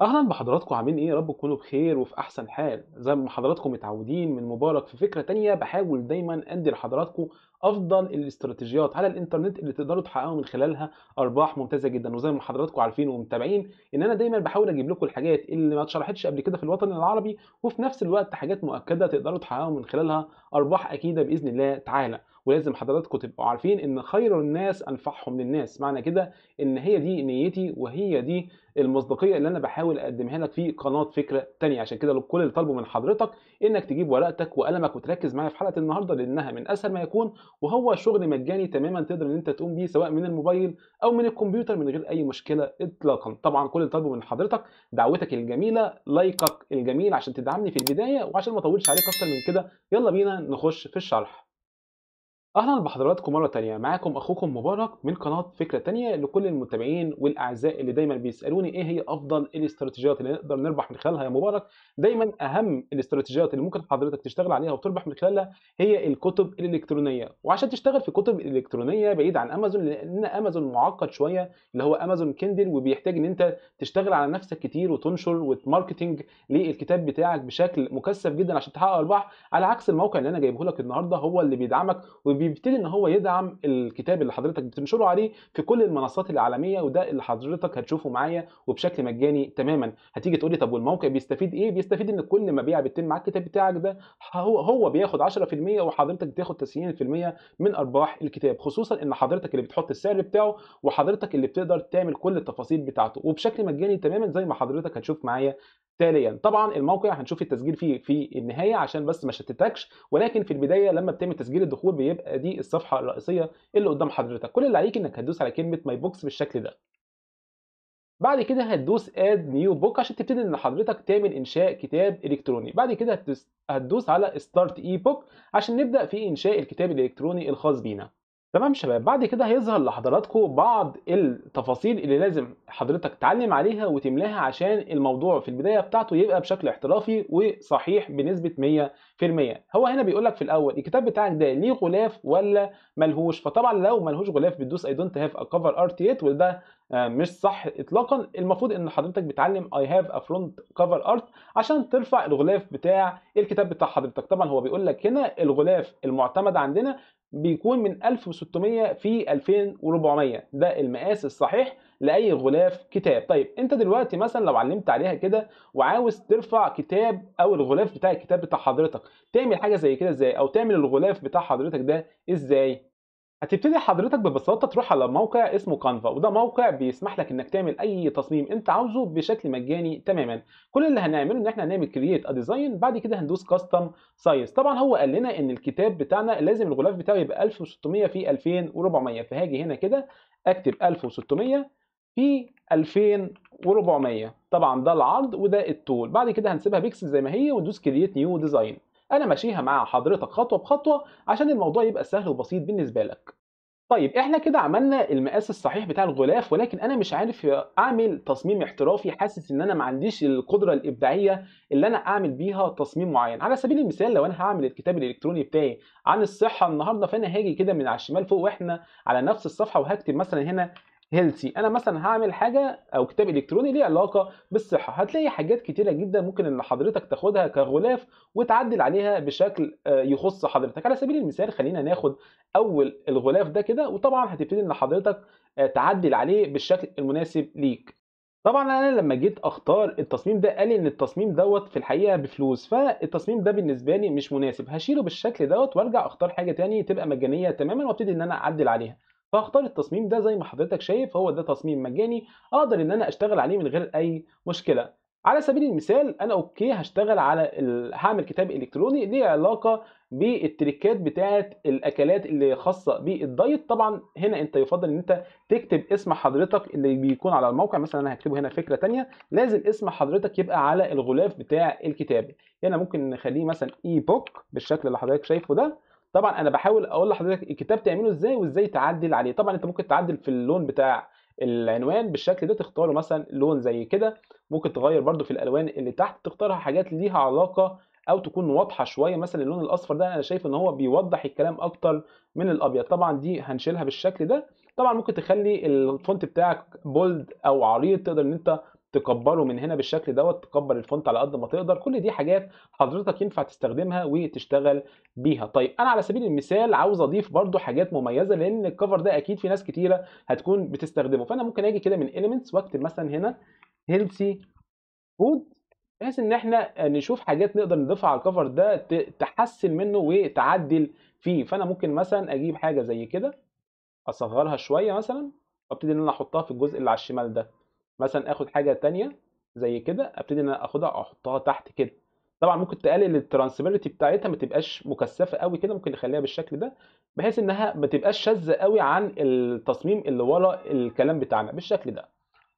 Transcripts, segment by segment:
أهلا بحضراتكم عاملين إيه؟ يا رب تكونوا بخير وفي أحسن حال، زي ما حضراتكم متعودين من مبارك في فكرة تانية بحاول دايما أدي لحضراتكم أفضل الاستراتيجيات على الإنترنت اللي تقدروا تحققوا من خلالها أرباح ممتازة جدا، وزي ما حضراتكم عارفين ومتابعين إن أنا دايما بحاول أجيب لكم الحاجات اللي ما اتشرحتش قبل كده في الوطن العربي وفي نفس الوقت حاجات مؤكدة تقدروا تحققوا من خلالها أرباح أكيدة بإذن الله تعالى، ولازم حضراتكم تبقوا عارفين ان خير الناس انفعهم للناس معنى كده ان هي دي نيتي وهي دي المصداقيه اللي انا بحاول اقدمها لك في قناه فكره تانية عشان كده كل اللي طالبه من حضرتك انك تجيب ورقتك وقلمك وتركز معايا في حلقه النهارده لانها من اسهل ما يكون وهو شغل مجاني تماما تقدر ان انت تقوم بيه سواء من الموبايل او من الكمبيوتر من غير اي مشكله اطلاقا طبعا كل اللي طالبه من حضرتك دعوتك الجميله لايكك الجميل عشان تدعمني في البدايه وعشان ما اطولش عليك اكتر من كده يلا بينا نخش في الشرح أهلا بحضراتكم مرة تانية معاكم أخوكم مبارك من قناة فكرة تانية لكل المتابعين والأعزاء اللي دايما بيسألوني إيه هي أفضل الاستراتيجيات اللي نقدر نربح من خلالها يا مبارك دايما أهم الاستراتيجيات اللي ممكن حضرتك تشتغل عليها وتربح من خلالها هي الكتب الإلكترونية وعشان تشتغل في كتب إلكترونية بعيد عن أمازون لأن أمازون معقد شوية اللي هو أمازون كندل وبيحتاج إن أنت تشتغل على نفسك كتير وتنشر وتماركتنج للكتاب بتاعك بشكل مكثف جدا عشان تحقق أرباح على عكس الموقع اللي أنا جايبه لك النهارده هو اللي بيدعمك وبيبتدي ان هو يدعم الكتاب اللي حضرتك بتنشره عليه في كل المنصات العالميه وده اللي حضرتك هتشوفه معايا وبشكل مجاني تماما هتيجي تقول لي طب والموقع بيستفيد ايه بيستفيد ان كل مبيع بيتم مع الكتاب بتاعك ده هو هو بياخد 10% وحضرتك بتاخد 90% من ارباح الكتاب خصوصا ان حضرتك اللي بتحط السعر بتاعه وحضرتك اللي بتقدر تعمل كل التفاصيل بتاعته وبشكل مجاني تماما زي ما حضرتك هتشوف معايا تاليا طبعا الموقع هنشوف التسجيل فيه في النهايه عشان بس ما شتتكش ولكن في البدايه لما بتعمل تسجيل الدخول بيبقى دي الصفحه الرئيسيه اللي قدام حضرتك كل اللي عليك انك هتدوس على كلمه ماي بوكس بالشكل ده بعد كده هتدوس اد نيو بوك عشان تبتدي ان حضرتك تعمل انشاء كتاب الكتروني بعد كده هتدوس على ستارت اي بوك عشان نبدا في انشاء الكتاب الالكتروني الخاص بينا تمام شباب بعد كده هيظهر لحضراتكم بعض التفاصيل اللي لازم حضرتك تعلم عليها وتملاها عشان الموضوع في البدايه بتاعته يبقى بشكل احترافي وصحيح بنسبه 100% هو هنا بيقول لك في الاول الكتاب بتاعك ده ليه غلاف ولا ملهوش فطبعا لو ملهوش غلاف بتدوس اي دونت هاف ا كفر ار تي وده آه، مش صح اطلاقا المفروض ان حضرتك بتعلم اي هاف ا فرونت كفر ارت عشان ترفع الغلاف بتاع الكتاب بتاع حضرتك طبعا هو بيقول لك هنا الغلاف المعتمد عندنا بيكون من 1600 في 2400 ده المقاس الصحيح لاي غلاف كتاب طيب انت دلوقتي مثلا لو علمت عليها كده وعاوز ترفع كتاب او الغلاف بتاع الكتاب بتاع حضرتك تعمل حاجه زي كده ازاي او تعمل الغلاف بتاع حضرتك ده ازاي هتبتدي حضرتك ببساطه تروح على موقع اسمه كانفا وده موقع بيسمح لك انك تعمل اي تصميم انت عاوزه بشكل مجاني تماما كل اللي هنعمله ان احنا هنعمل كرييت ا ديزاين بعد كده هندوس كاستم سايز طبعا هو قال لنا ان الكتاب بتاعنا لازم الغلاف بتاعه يبقى 1600 في 2400 فهاجي هنا كده اكتب 1600 في 2400 طبعا ده العرض وده الطول بعد كده هنسيبها بيكسل زي ما هي وندوس كرييت نيو ديزاين انا ماشيها مع حضرتك خطوه بخطوه عشان الموضوع يبقى سهل وبسيط بالنسبه لك طيب احنا كده عملنا المقاس الصحيح بتاع الغلاف ولكن انا مش عارف اعمل تصميم احترافي حاسس ان انا ما عنديش القدره الابداعيه اللي انا اعمل بيها تصميم معين على سبيل المثال لو انا هعمل الكتاب الالكتروني بتاعي عن الصحه النهارده فانا هاجي كده من على الشمال فوق واحنا على نفس الصفحه وهكتب مثلا هنا هيلثي انا مثلا هعمل حاجه او كتاب الكتروني ليه علاقه بالصحه هتلاقي حاجات كتيره جدا ممكن ان حضرتك تاخدها كغلاف وتعدل عليها بشكل آه، يخص حضرتك على سبيل المثال خلينا ناخد اول الغلاف ده كده وطبعا هتبتدي ان حضرتك آه، تعدل عليه بالشكل المناسب ليك طبعا انا لما جيت اختار التصميم ده قال لي ان التصميم دوت في الحقيقه بفلوس فالتصميم ده بالنسبه لي مش مناسب هشيله بالشكل دوت وارجع اختار حاجه تاني تبقى مجانيه تماما وابتدي ان انا اعدل عليها فهختار التصميم ده زي ما حضرتك شايف هو ده تصميم مجاني اقدر ان انا اشتغل عليه من غير اي مشكله على سبيل المثال انا اوكي هشتغل على ال... هعمل كتاب الكتروني ليه علاقه بالتريكات بتاعه الاكلات اللي خاصه بالدايت طبعا هنا انت يفضل ان انت تكتب اسم حضرتك اللي بيكون على الموقع مثلا انا هكتبه هنا فكره تانية لازم اسم حضرتك يبقى على الغلاف بتاع الكتاب هنا يعني ممكن نخليه مثلا اي بوك بالشكل اللي حضرتك شايفه ده طبعا انا بحاول اقول لحضرتك الكتاب تعمله ازاي وازاي تعدل عليه طبعا انت ممكن تعدل في اللون بتاع العنوان بالشكل ده تختاره مثلا لون زي كده ممكن تغير برده في الالوان اللي تحت تختارها حاجات ليها علاقه او تكون واضحه شويه مثلا اللون الاصفر ده انا شايف ان هو بيوضح الكلام اكتر من الابيض طبعا دي هنشيلها بالشكل ده طبعا ممكن تخلي الفونت بتاعك بولد او عريض تقدر ان انت تكبره من هنا بالشكل دوت تكبر الفونت على قد ما تقدر كل دي حاجات حضرتك ينفع تستخدمها وتشتغل بيها طيب انا على سبيل المثال عاوز اضيف برده حاجات مميزه لان الكفر ده اكيد في ناس كتيره هتكون بتستخدمه فانا ممكن اجي كده من elements واكتب مثلا هنا healthy food بحيث ان احنا نشوف حاجات نقدر نضيفها على الكفر ده تحسن منه وتعدل فيه فانا ممكن مثلا اجيب حاجه زي كده اصغرها شويه مثلا وابتدي ان انا احطها في الجزء اللي على الشمال ده مثلا اخد حاجه ثانيه زي كده ابتدي ان انا اخدها احطها تحت كده طبعا ممكن تقلل الترانسبيرتي بتاعتها ما تبقاش مكثفه قوي كده ممكن نخليها بالشكل ده بحيث انها ما تبقاش شاذه قوي عن التصميم اللي ورا الكلام بتاعنا بالشكل ده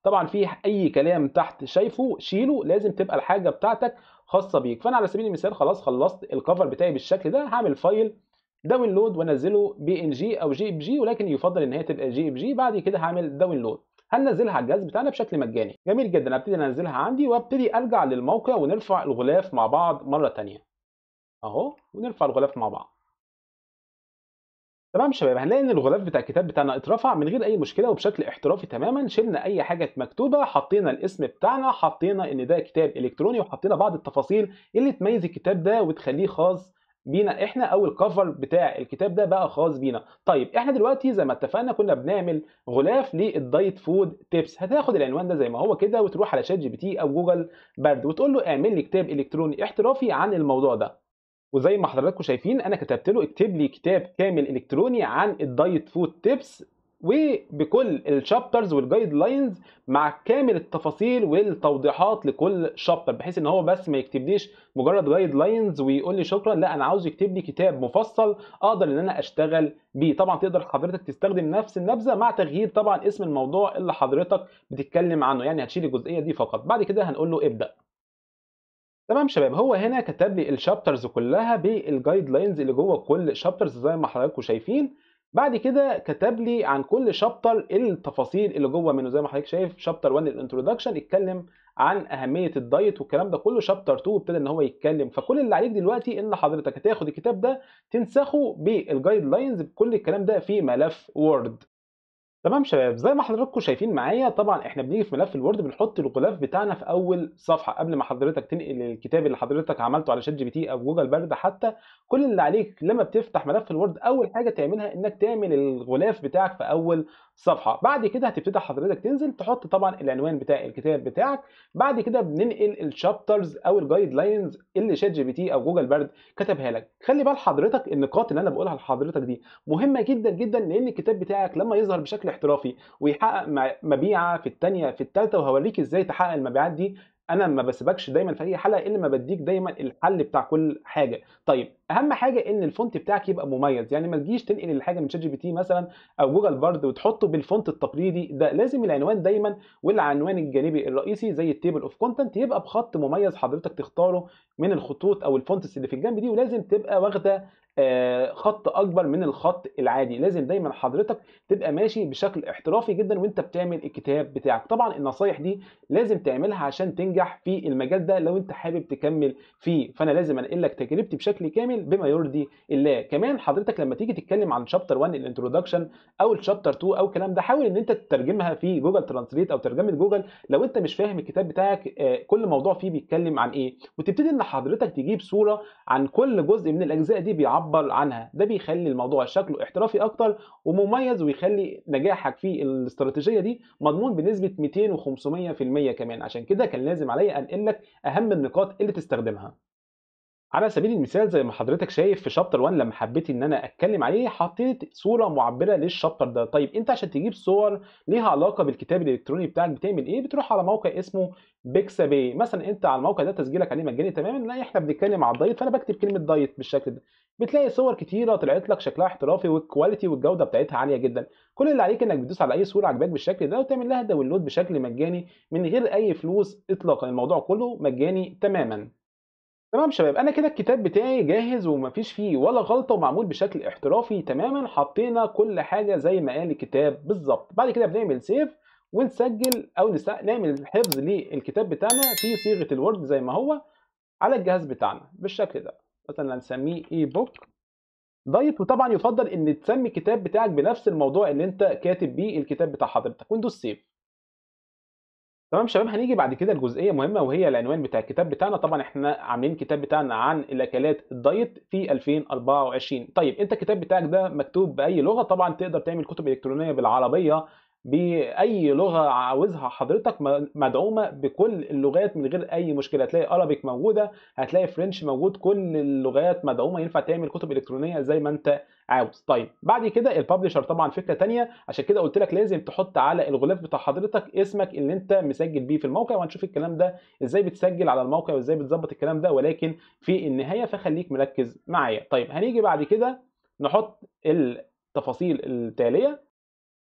طبعا في اي كلام تحت شايفه شيله لازم تبقى الحاجه بتاعتك خاصه بيك فانا على سبيل المثال خلاص خلصت الكفر بتاعي بالشكل ده هعمل فايل داونلود وانزله بي ان جي او جي اب جي ولكن يفضل ان هي تبقى جي اب جي بعد كده هعمل داونلود هننزلها على الجهاز بتاعنا بشكل مجاني جميل جدا ابتدي انزلها عندي وابتدي ارجع للموقع ونرفع الغلاف مع بعض مره ثانيه اهو ونرفع الغلاف مع بعض تمام شباب هنلاقي ان الغلاف بتاع الكتاب بتاعنا اترفع من غير اي مشكله وبشكل احترافي تماما شلنا اي حاجه مكتوبه حطينا الاسم بتاعنا حطينا ان ده كتاب الكتروني وحطينا بعض التفاصيل اللي تميز الكتاب ده وتخليه خاص بينا احنا او الكفر بتاع الكتاب ده بقى خاص بينا طيب احنا دلوقتي زي ما اتفقنا كنا بنعمل غلاف للدايت فود تيبس هتاخد العنوان ده زي ما هو كده وتروح على شات جي بي تي او جوجل برد وتقول له اعمل لي كتاب الكتروني احترافي عن الموضوع ده وزي ما حضراتكم شايفين انا كتبت له اكتب لي كتاب كامل الكتروني عن الدايت فود تيبس وبكل الشابترز والجايد لاينز مع كامل التفاصيل والتوضيحات لكل شابتر بحيث ان هو بس ما يكتبليش مجرد جايد لاينز ويقول لي شكرا لا انا عاوز يكتب لي كتاب مفصل اقدر ان انا اشتغل بيه طبعا تقدر حضرتك تستخدم نفس النبذه مع تغيير طبعا اسم الموضوع اللي حضرتك بتتكلم عنه يعني هتشيل الجزئيه دي فقط بعد كده هنقول له ابدا تمام شباب هو هنا كتب لي الشابترز كلها بالجايد لاينز اللي جوه كل شابترز زي ما حضراتكم شايفين بعد كده كتب لي عن كل شابتر التفاصيل اللي جوه منه زي ما حضرتك شايف شابتر 1 الانترودكشن اتكلم عن اهميه الدايت والكلام ده كله شابتر 2 ابتدى ان هو يتكلم فكل اللي عليك دلوقتي ان حضرتك هتاخد الكتاب ده تنسخه بالجايد لاينز بكل الكلام ده في ملف وورد تمام شباب زي ما حضراتكم شايفين معايا طبعا احنا بنيجي في ملف الوورد بنحط الغلاف بتاعنا في اول صفحه قبل ما حضرتك تنقل الكتاب اللي حضرتك عملته على شات جي بي تي او جوجل بارد حتى كل اللي عليك لما بتفتح ملف الوورد اول حاجه تعملها انك تعمل الغلاف بتاعك في اول صفحه بعد كده هتبتدي حضرتك تنزل تحط طبعا العنوان بتاع الكتاب بتاعك بعد كده بننقل الشابترز او الجايد لاينز اللي شات جي بي تي او جوجل برد كتبها لك خلي بال حضرتك النقاط اللي انا بقولها لحضرتك دي مهمه جدا جدا لان الكتاب بتاعك لما يظهر بشكل احترافي ويحقق مبيعه في الثانيه في الثالثه وهوريك ازاي تحقق المبيعات دي انا ما بسيبكش دايما في اي حلقه الا ما بديك دايما الحل بتاع كل حاجه طيب اهم حاجه ان الفونت بتاعك يبقى مميز يعني ما تجيش تنقل الحاجه من شات جي بي تي مثلا او جوجل بارد وتحطه بالفونت التقليدي ده لازم العنوان دايما والعنوان الجانبي الرئيسي زي التيبل اوف كونتنت يبقى بخط مميز حضرتك تختاره من الخطوط او الفونتس اللي في الجنب دي ولازم تبقى واخده آه، خط اكبر من الخط العادي لازم دايما حضرتك تبقى ماشي بشكل احترافي جدا وانت بتعمل الكتاب بتاعك طبعا النصايح دي لازم تعملها عشان تنجح في المجال ده لو انت حابب تكمل فيه فانا لازم انقل لك تجربتي بشكل كامل بما يرضي الله كمان حضرتك لما تيجي تتكلم عن شابتر 1 الانترودكشن او الشابتر 2 او الكلام ده حاول ان انت تترجمها في جوجل ترانسليت او ترجمه جوجل لو انت مش فاهم الكتاب بتاعك آه، كل موضوع فيه بيتكلم عن ايه وتبتدي ان حضرتك تجيب صوره عن كل جزء من الاجزاء دي بيعبر تعبر عنها ده بيخلي الموضوع شكله احترافي اكتر ومميز ويخلي نجاحك في الاستراتيجيه دي مضمون بنسبه 200 و500% كمان عشان كده كان لازم عليا انقل لك اهم النقاط اللي تستخدمها على سبيل المثال زي ما حضرتك شايف في شابتر 1 لما حبيت ان انا اتكلم عليه حطيت صوره معبره للشابتر ده طيب انت عشان تجيب صور ليها علاقه بالكتاب الالكتروني بتاعك بتعمل ايه بتروح على موقع اسمه بيكسابي مثلا انت على الموقع ده تسجيلك عليه مجاني تماما لا احنا بنتكلم على الدايت فانا بكتب كلمه دايت بالشكل ده بتلاقي صور كتيره طلعت لك شكلها احترافي والكواليتي والجوده بتاعتها عاليه جدا كل اللي عليك انك بتدوس على اي صوره عجباك بالشكل ده وتعمل لها داونلود بشكل مجاني من غير اي فلوس اطلاقا الموضوع كله مجاني تماما تمام شباب انا كده الكتاب بتاعي جاهز ومفيش فيه ولا غلطه ومعمول بشكل احترافي تماما حطينا كل حاجه زي ما قال الكتاب بالظبط بعد كده بنعمل سيف ونسجل او نعمل حفظ للكتاب بتاعنا في صيغه الوورد زي ما هو على الجهاز بتاعنا بالشكل ده مثلا هنسميه اي بوك دايت وطبعا يفضل ان تسمي الكتاب بتاعك بنفس الموضوع اللي انت كاتب بيه الكتاب بتاع حضرتك وندوس سيف تمام شباب هنيجي بعد كده لجزئيه مهمه وهي العنوان بتاع الكتاب بتاعنا طبعا احنا عاملين الكتاب بتاعنا عن الاكلات الدايت في 2024 طيب انت الكتاب بتاعك ده مكتوب باي لغه طبعا تقدر تعمل كتب الكترونيه بالعربيه باي لغه عاوزها حضرتك مدعومه بكل اللغات من غير اي مشكله هتلاقي ارابيك موجوده هتلاقي فرنش موجود كل اللغات مدعومه ينفع تعمل كتب الكترونيه زي ما انت عاوز طيب بعد كده الببلشر طبعا فكره ثانيه عشان كده قلت لك لازم تحط على الغلاف بتاع حضرتك اسمك اللي انت مسجل بيه في الموقع وهنشوف الكلام ده ازاي بتسجل على الموقع وازاي بتظبط الكلام ده ولكن في النهايه فخليك مركز معايا طيب هنيجي بعد كده نحط التفاصيل التاليه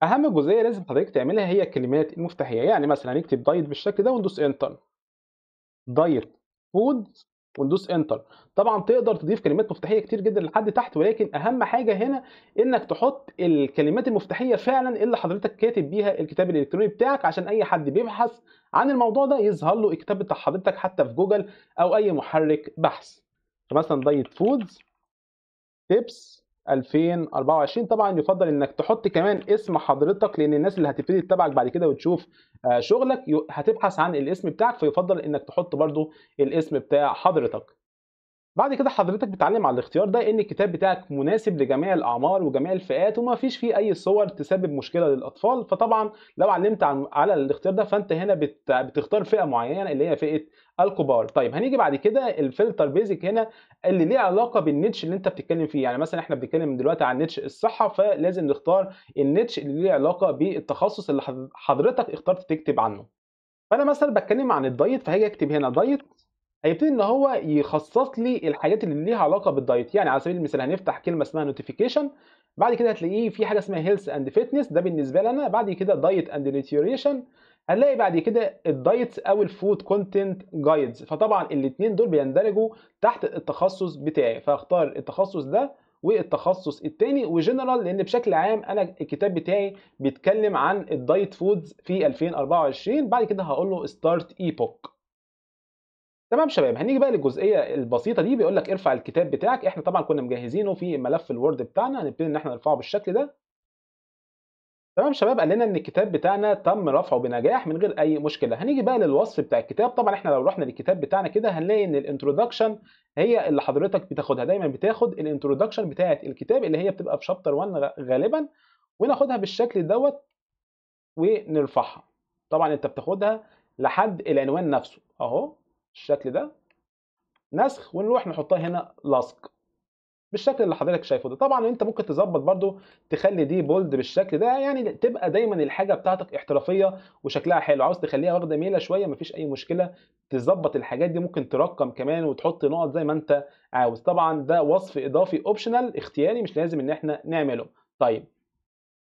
اهم جزئيه لازم حضرتك تعملها هي الكلمات المفتاحيه يعني مثلا هنكتب دايت بالشكل ده وندوس انتر دايت فود وندوس انتر طبعا تقدر تضيف كلمات مفتاحيه كتير جدا لحد تحت ولكن اهم حاجه هنا انك تحط الكلمات المفتاحيه فعلا اللي حضرتك كاتب بيها الكتاب الالكتروني بتاعك عشان اي حد بيبحث عن الموضوع ده يظهر له الكتاب بتاع حضرتك حتى في جوجل او اي محرك بحث فمثلا دايت فودز تيبس 2024 طبعا يفضل انك تحط كمان اسم حضرتك لان الناس اللي هتبتدي تتابعك بعد كده وتشوف آه، شغلك هتبحث عن الاسم بتاعك فيفضل انك تحط برضو الاسم بتاع حضرتك بعد كده حضرتك بتعلم على الاختيار ده ان الكتاب بتاعك مناسب لجميع الاعمار وجميع الفئات وما فيش فيه اي صور تسبب مشكله للاطفال فطبعا لو علمت على الاختيار ده فانت هنا بتختار فئه معينه اللي هي فئه الكبار طيب هنيجي بعد كده الفلتر بيزك هنا اللي ليه علاقه بالنيتش اللي انت بتتكلم فيه يعني مثلا احنا بنتكلم دلوقتي عن نيتش الصحه فلازم نختار النيتش اللي ليه علاقه بالتخصص اللي حضرتك اخترت تكتب عنه فانا مثلا بتكلم عن الدايت فهاجي اكتب هنا دايت هيبتدي ان هو يخصص لي الحاجات اللي ليها علاقه بالدايت يعني على سبيل المثال هنفتح كلمه اسمها نوتيفيكيشن بعد كده هتلاقيه في حاجه اسمها هيلث اند فيتنس ده بالنسبه لنا بعد كده دايت اند نيوتريشن هنلاقي بعد كده الدايت او الفود كونتنت جايدز فطبعا الاثنين دول بيندرجوا تحت التخصص بتاعي فاختار التخصص ده والتخصص الثاني وجنرال لان بشكل عام انا الكتاب بتاعي بيتكلم عن الدايت فودز في 2024 بعد كده هقول له ستارت ايبوك تمام شباب هنيجي بقى للجزئيه البسيطه دي بيقول لك ارفع الكتاب بتاعك احنا طبعا كنا مجهزينه في ملف الوورد بتاعنا هنبتدي ان احنا نرفعه بالشكل ده تمام شباب قال لنا ان الكتاب بتاعنا تم رفعه بنجاح من غير اي مشكله هنيجي بقى للوصف بتاع الكتاب طبعا احنا لو رحنا للكتاب بتاعنا كده هنلاقي ان الانترودكشن هي اللي حضرتك بتاخدها دايما بتاخد الانترودكشن بتاعه الكتاب اللي هي بتبقى في شابتر 1 غالبا وناخدها بالشكل دوت ونرفعها طبعا انت بتاخدها لحد العنوان نفسه اهو الشكل ده نسخ ونروح نحطها هنا لصق بالشكل اللي حضرتك شايفه ده طبعا انت ممكن تظبط برده تخلي دي بولد بالشكل ده يعني تبقى دايما الحاجه بتاعتك احترافيه وشكلها حلو عاوز تخليها واخده ميله شويه مفيش اي مشكله تظبط الحاجات دي ممكن ترقم كمان وتحط نقط زي ما انت عاوز طبعا ده وصف اضافي اوبشنال اختياري مش لازم ان احنا نعمله طيب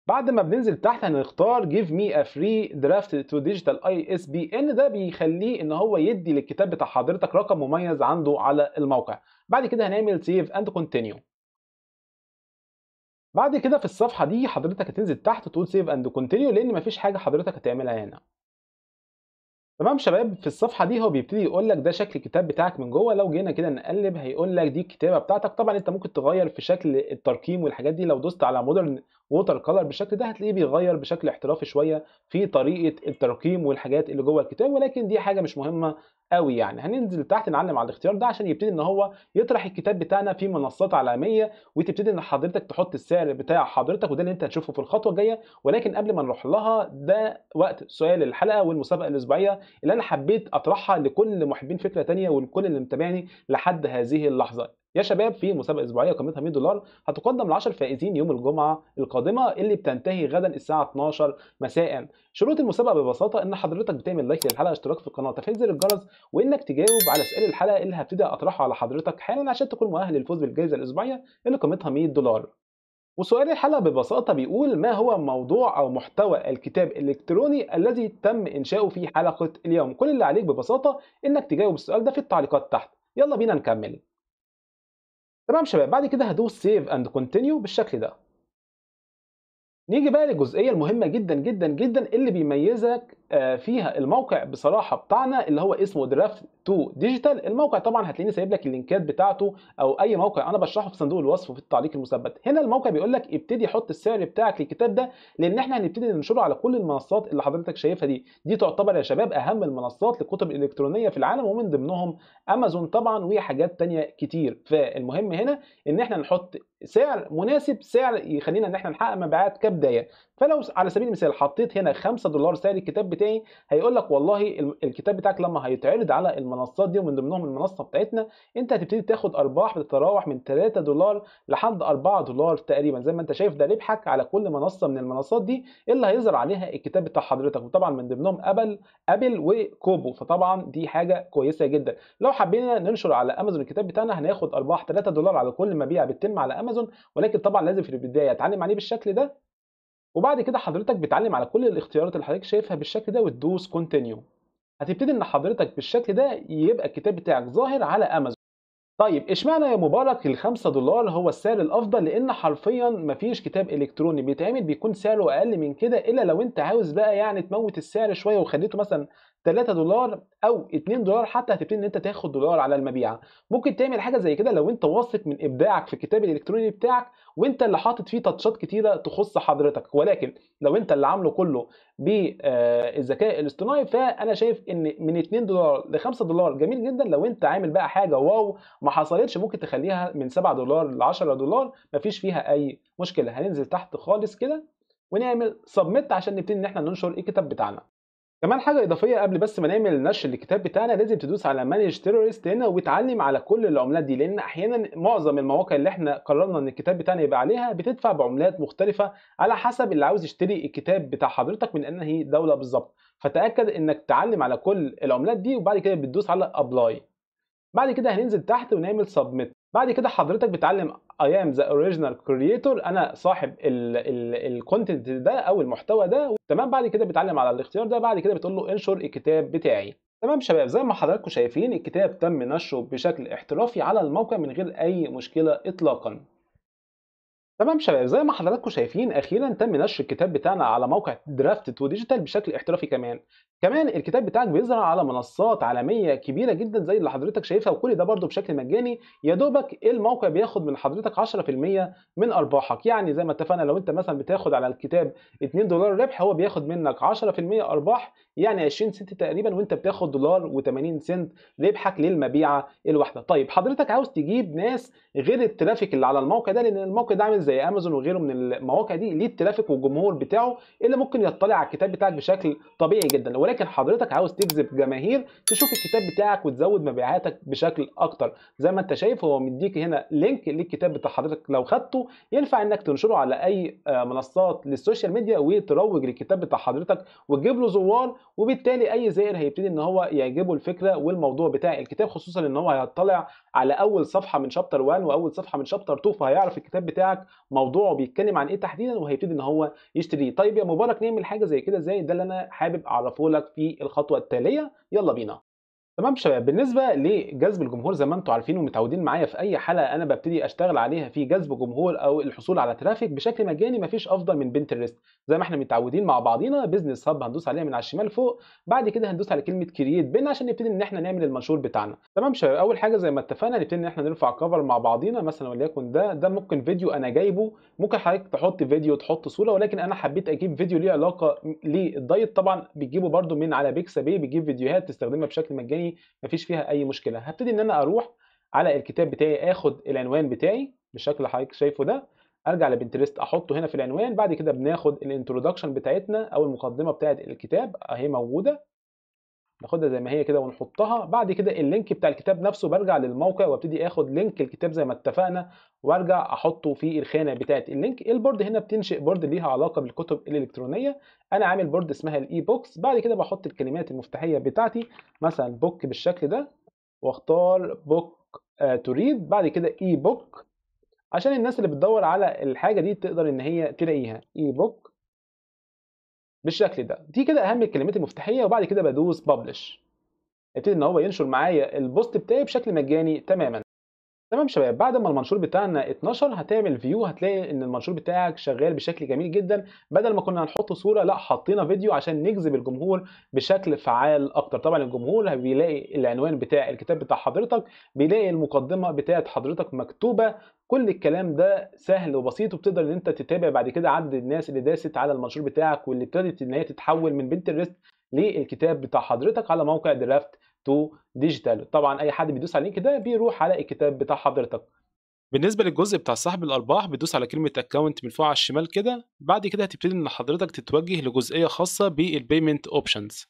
بعد ما بننزل تحت هنختار جيف مي ا فري درافت تو ديجيتال اي اس بي ان ده بيخليه ان هو يدي للكتاب بتاع حضرتك رقم مميز عنده على الموقع بعد كده هنعمل سيف اند كونتينيو بعد كده في الصفحة دي حضرتك هتنزل تحت تقول سيف اند كونتينيو لان مفيش حاجة حضرتك هتعملها هنا تمام شباب في الصفحه دي هو بيبتدي يقول لك ده شكل الكتاب بتاعك من جوه لو جينا كده نقلب هيقول لك دي الكتابه بتاعتك طبعا انت ممكن تغير في شكل الترقيم والحاجات دي لو دوست على مودرن ووتر كلر بالشكل ده هتلاقيه بيغير بشكل احترافي شويه في طريقه الترقيم والحاجات اللي جوه الكتاب ولكن دي حاجه مش مهمه قوي يعني هننزل تحت نعلم على الاختيار ده عشان يبتدي ان هو يطرح الكتاب بتاعنا في منصات عالميه وتبتدي ان حضرتك تحط السعر بتاع حضرتك وده اللي انت هتشوفه في الخطوه الجايه ولكن قبل ما نروح لها ده وقت سؤال الحلقه والمسابقه الاسبوعيه اللي انا حبيت اطرحها لكل محبين فكره ثانيه ولكل اللي متابعني لحد هذه اللحظه يا شباب في مسابقه اسبوعيه قيمتها 100 دولار هتقدم ل 10 فائزين يوم الجمعه القادمه اللي بتنتهي غدا الساعه 12 مساء شروط المسابقه ببساطه ان حضرتك بتعمل لايك للحلقه اشتراك في القناه تفعيل زر الجرس وانك تجاوب على اسئله الحلقه اللي هبتدي اطرحها على حضرتك حالا عشان تكون مؤهل للفوز بالجائزه الاسبوعيه اللي قيمتها 100 دولار وسؤال الحلقة ببساطة بيقول ما هو موضوع أو محتوى الكتاب الإلكتروني الذي تم إنشاؤه في حلقة اليوم كل اللي عليك ببساطة إنك تجاوب السؤال ده في التعليقات تحت يلا بينا نكمل تمام شباب بعد كده هدوس سيف اند كونتينيو بالشكل ده نيجي بقى للجزئيه المهمه جدا جدا جدا اللي بيميزك آه، فيها الموقع بصراحه بتاعنا اللي هو اسمه درافت تو ديجيتال الموقع طبعا هتلاقيني سايب لك اللينكات بتاعته او اي موقع انا بشرحه في صندوق الوصف في التعليق المثبت هنا الموقع بيقول لك ابتدي حط السعر بتاعك للكتاب ده لان احنا هنبتدي ننشره على كل المنصات اللي حضرتك شايفها دي دي تعتبر يا شباب اهم المنصات للكتب الالكترونيه في العالم ومن ضمنهم امازون طبعا وحاجات تانية كتير فالمهم هنا ان احنا نحط سعر مناسب سعر يخلينا ان احنا نحقق مبيعات كبدايه فلو على سبيل المثال حطيت هنا 5 دولار سعر الكتاب بتاعي هيقول لك والله الكتاب بتاعك لما هيتعرض على المنصات دي ومن ضمنهم المنصه بتاعتنا انت هتبتدي تاخد ارباح بتتراوح من 3 دولار لحد 4 دولار تقريبا زي ما انت شايف ده ربحك على كل منصه من المنصات دي اللي هيظهر عليها الكتاب بتاع حضرتك وطبعا من ضمنهم ابل ابل وكوبو فطبعا دي حاجه كويسه جدا لو حبينا ننشر على امازون الكتاب بتاعنا هناخد ارباح 3 دولار على كل مبيع بتتم على امازون امازون ولكن طبعا لازم في البدايه اتعلم عليه بالشكل ده وبعد كده حضرتك بتعلم على كل الاختيارات اللي حضرتك شايفها بالشكل ده وتدوس كونتينيو هتبتدي ان حضرتك بالشكل ده يبقى الكتاب بتاعك ظاهر على امازون طيب اشمعنى يا مبارك ال 5 دولار هو السعر الافضل لان حرفيا مفيش كتاب الكتروني بيتعمل بيكون سعره اقل من كده الا لو انت عاوز بقى يعني تموت السعر شويه وخليته مثلا 3 دولار او 2 دولار حتى هتبتدي ان انت تاخد دولار على المبيعه ممكن تعمل حاجه زي كده لو انت واثق من ابداعك في الكتاب الالكتروني بتاعك وانت اللي حاطط فيه تاتشات كتيره تخص حضرتك ولكن لو انت اللي عامله كله بالذكاء آه، الاصطناعي فانا شايف ان من 2 دولار ل 5 دولار جميل جدا لو انت عامل بقى حاجه واو ما حصلتش ممكن تخليها من 7 دولار ل 10 دولار مفيش فيها اي مشكله هننزل تحت خالص كده ونعمل سبميت عشان نبتدي ان احنا ننشر الكتاب بتاعنا كمان حاجة إضافية قبل بس ما نعمل نشر الكتاب بتاعنا لازم تدوس على مانج تيرورست هنا وتعلم على كل العملات دي لأن أحيانا معظم المواقع اللي إحنا قررنا إن الكتاب بتاعنا يبقى عليها بتدفع بعملات مختلفة على حسب اللي عاوز يشتري الكتاب بتاع حضرتك من أنهي دولة بالظبط فتأكد إنك تعلم على كل العملات دي وبعد كده بتدوس على أبلاي بعد كده هننزل تحت ونعمل سبميت بعد كده حضرتك بتعلم اي ام ذا اوريجينال كرييتور انا صاحب الكونتنت ده او المحتوى ده تمام بعد كده بتعلم على الاختيار ده بعد كده بتقول له انشر الكتاب بتاعي تمام شباب زي ما حضراتكم شايفين الكتاب تم نشره بشكل احترافي على الموقع من غير اي مشكله اطلاقا تمام شباب زي ما حضراتكم شايفين اخيرا تم نشر الكتاب بتاعنا على موقع درافت وديجيتال بشكل احترافي كمان كمان الكتاب بتاعك بيظهر على منصات عالميه كبيره جدا زي اللي حضرتك شايفها وكل ده برده بشكل مجاني يا دوبك الموقع بياخد من حضرتك 10% من ارباحك يعني زي ما اتفقنا لو انت مثلا بتاخد على الكتاب 2 دولار ربح هو بياخد منك 10% ارباح يعني 20 سنت تقريبا وانت بتاخد دولار و80 سنت ربحك للمبيعه الواحده طيب حضرتك عاوز تجيب ناس غير الترافيك اللي على الموقع ده لان الموقع ده عامل زي امازون وغيره من المواقع دي ليه الترافيك والجمهور بتاعه اللي ممكن يطلع على الكتاب بتاعك بشكل طبيعي جدا ولكن حضرتك عاوز تجذب جماهير تشوف الكتاب بتاعك وتزود مبيعاتك بشكل اكتر زي ما انت شايف هو مديك هنا لينك للكتاب بتاع حضرتك لو خدته ينفع انك تنشره على اي آه، منصات للسوشيال ميديا وتروج للكتاب بتاع حضرتك وتجيب له زوار وبالتالي اي زائر هيبتدي ان هو يعجبه الفكره والموضوع بتاع الكتاب خصوصا ان هو هيطلع على اول صفحه من شابتر 1 واول صفحه من شابتر 2 فهيعرف الكتاب بتاعك موضوعه بيتكلم عن ايه تحديدا وهيبتدي ان هو يشتريه طيب يا مبارك نعمل حاجه زي كده ازاي ده اللي انا حابب اعرفه لك في الخطوه التاليه يلا بينا تمام شباب بالنسبه لجذب الجمهور زي ما انتم عارفين ومتعودين معايا في اي حلقه انا ببتدي اشتغل عليها في جذب جمهور او الحصول على ترافيك بشكل مجاني مفيش افضل من بنترست زي ما احنا متعودين مع بعضينا بزنس هاب هندوس عليها من على الشمال فوق بعد كده هندوس على كلمه كرييت بن عشان نبتدي ان احنا نعمل المنشور بتاعنا تمام شباب اول حاجه زي ما اتفقنا نبتدي ان احنا نرفع كفر مع بعضينا مثلا وليكن ده ده ممكن فيديو انا جايبه ممكن حضرتك تحط فيديو تحط صوره ولكن انا حبيت اجيب فيديو ليه علاقه للدايت طبعا بتجيبه برده من على بيكسابي بيجيب فيديوهات تستخدمها بشكل مجاني مفيش فيها اي مشكله هبتدي ان انا اروح على الكتاب بتاعي اخد العنوان بتاعي بالشكل حضرتك شايفه ده ارجع لبنترست احطه هنا في العنوان بعد كده بناخد الانترودكشن بتاعتنا او المقدمه بتاعت الكتاب اهي موجوده ناخدها زي ما هي كده ونحطها بعد كده اللينك بتاع الكتاب نفسه برجع للموقع وابتدي اخد لينك الكتاب زي ما اتفقنا وارجع احطه في الخانه بتاعه اللينك البورد هنا بتنشئ بورد ليها علاقه بالكتب الالكترونيه انا عامل بورد اسمها الاي بوكس بعد كده بحط الكلمات المفتاحيه بتاعتي مثلا بوك بالشكل ده واختار بوك آه، تو ريد بعد كده اي بوك عشان الناس اللي بتدور على الحاجه دي تقدر ان هي تلاقيها اي بوك بالشكل ده دي كده اهم الكلمات المفتاحيه وبعد كده بدوس ببلش ابتدي ان هو ينشر معايا البوست بتاعي بشكل مجاني تماما تمام شباب بعد ما المنشور بتاعنا اتنشر هتعمل فيو هتلاقي ان المنشور بتاعك شغال بشكل جميل جدا بدل ما كنا هنحط صوره لا حطينا فيديو عشان نجذب الجمهور بشكل فعال اكتر طبعا الجمهور بيلاقي العنوان بتاع الكتاب بتاع حضرتك بيلاقي المقدمه بتاعه حضرتك مكتوبه كل الكلام ده سهل وبسيط وبتقدر ان انت تتابع بعد كده عدد الناس اللي داست على المنشور بتاعك واللي ابتدت ان هي تتحول من بنت الريست للكتاب بتاع حضرتك على موقع درافت تو ديجيتال طبعا اي حد بيدوس على اللينك ده بيروح على الكتاب بتاع حضرتك بالنسبه للجزء بتاع صاحب الارباح بتدوس على كلمه اكونت من فوق على الشمال كده بعد كده هتبتدي ان حضرتك تتوجه لجزئيه خاصه بالبيمنت اوبشنز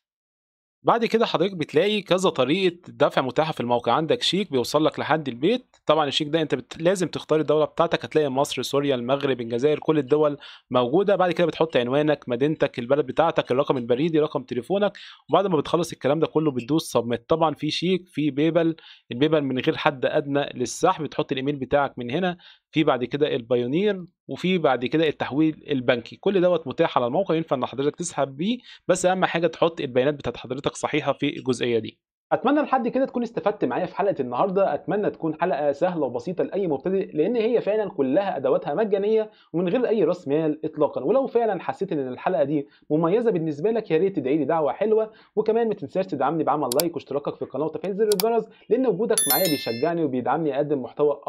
بعد كده حضرتك بتلاقي كذا طريقه دفع متاحه في الموقع عندك شيك بيوصل لك لحد البيت طبعا الشيك ده انت بت... لازم تختار الدوله بتاعتك هتلاقي مصر سوريا المغرب الجزائر كل الدول موجوده بعد كده بتحط عنوانك مدينتك البلد بتاعتك الرقم البريدي رقم تليفونك وبعد ما بتخلص الكلام ده كله بتدوس سبميت طبعا في شيك في بيبل البيبل من غير حد ادنى للسحب بتحط الايميل بتاعك من هنا في بعد كده البايونير وفي بعد كده التحويل البنكي كل دوت متاح على الموقع ينفع ان حضرتك تسحب بيه بس اهم حاجه تحط البيانات بتاعت حضرتك صحيحه في الجزئيه دي اتمنى لحد كده تكون استفدت معايا في حلقه النهارده اتمنى تكون حلقه سهله وبسيطه لاي مبتدئ لان هي فعلا كلها ادواتها مجانيه ومن غير اي راس مال اطلاقا ولو فعلا حسيت ان الحلقه دي مميزه بالنسبه لك يا ريت تدعي لي دعوه حلوه وكمان ما تنساش تدعمني بعمل لايك واشتراكك في القناه وتفعيل زر الجرس لان وجودك معايا بيشجعني وبيدعمني اقدم محتوى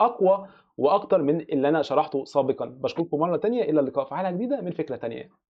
اقوى واكتر من اللي انا شرحته سابقا بشكركم مره تانية الى اللقاء في حلقه جديده من فكره تانية